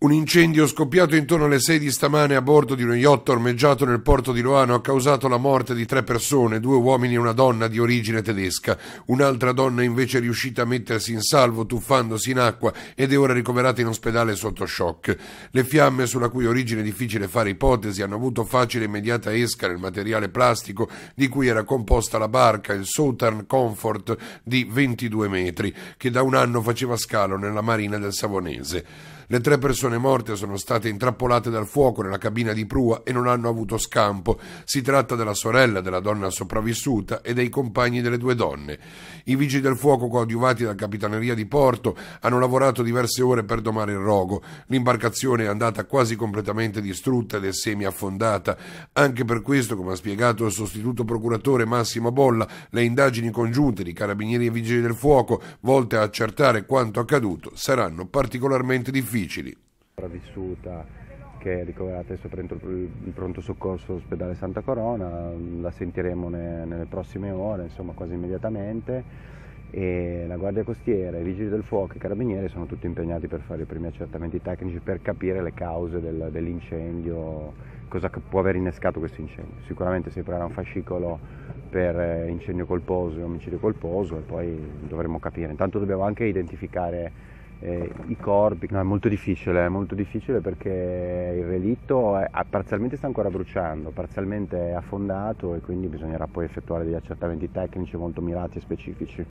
Un incendio scoppiato intorno alle 6 di stamane a bordo di uno yacht ormeggiato nel porto di Loano ha causato la morte di tre persone, due uomini e una donna di origine tedesca. Un'altra donna invece è riuscita a mettersi in salvo tuffandosi in acqua ed è ora ricoverata in ospedale sotto shock. Le fiamme, sulla cui origine è difficile fare ipotesi, hanno avuto facile e immediata esca nel materiale plastico di cui era composta la barca, il Southern Comfort di 22 metri, che da un anno faceva scalo nella marina del Savonese. Le tre persone persone morte sono state intrappolate dal fuoco nella cabina di prua e non hanno avuto scampo. Si tratta della sorella della donna sopravvissuta e dei compagni delle due donne. I vigili del fuoco, coadiuvati dalla capitaneria di Porto, hanno lavorato diverse ore per domare il rogo. L'imbarcazione è andata quasi completamente distrutta ed è semi-affondata. Anche per questo, come ha spiegato il sostituto procuratore Massimo Bolla, le indagini congiunte di carabinieri e vigili del fuoco, volte a accertare quanto accaduto, saranno particolarmente difficili sopravvissuta che è ricoverata adesso presso il pronto soccorso ospedale Santa Corona, mm, la sentiremo nelle prossime ore, insomma quasi immediatamente e la Guardia Costiera, i Vigili del Fuoco e i Carabinieri sono tutti impegnati per fare i primi accertamenti tecnici per capire le cause del, dell'incendio, cosa può aver innescato questo incendio. Sicuramente si preparerà un fascicolo per eh, incendio colposo e omicidio colposo e poi dovremo capire. Intanto dobbiamo anche identificare eh, i corpi. No, è molto difficile, è molto difficile perché il relitto è, parzialmente sta ancora bruciando, parzialmente è affondato e quindi bisognerà poi effettuare degli accertamenti tecnici molto mirati e specifici.